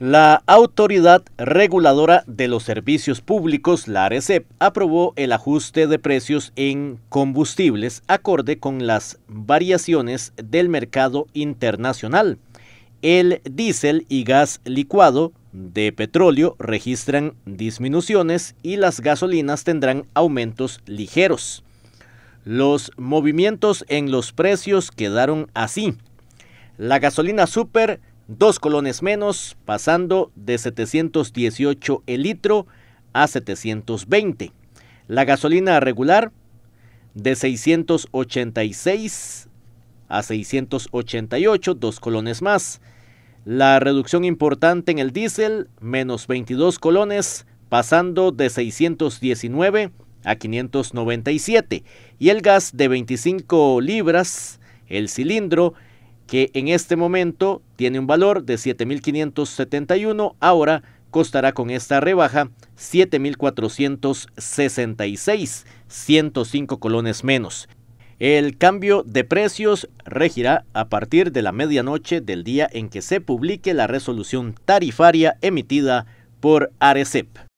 La Autoridad Reguladora de los Servicios Públicos, la ARECEP, aprobó el ajuste de precios en combustibles acorde con las variaciones del mercado internacional. El diésel y gas licuado de petróleo registran disminuciones y las gasolinas tendrán aumentos ligeros. Los movimientos en los precios quedaron así. La gasolina super dos colones menos, pasando de 718 el litro a 720. La gasolina regular de 686 a 688, dos colones más. La reducción importante en el diésel, menos 22 colones, pasando de 619 a 597. Y el gas de 25 libras, el cilindro, que en este momento tiene un valor de 7.571, ahora costará con esta rebaja 7.466, 105 colones menos. El cambio de precios regirá a partir de la medianoche del día en que se publique la resolución tarifaria emitida por ARECEP.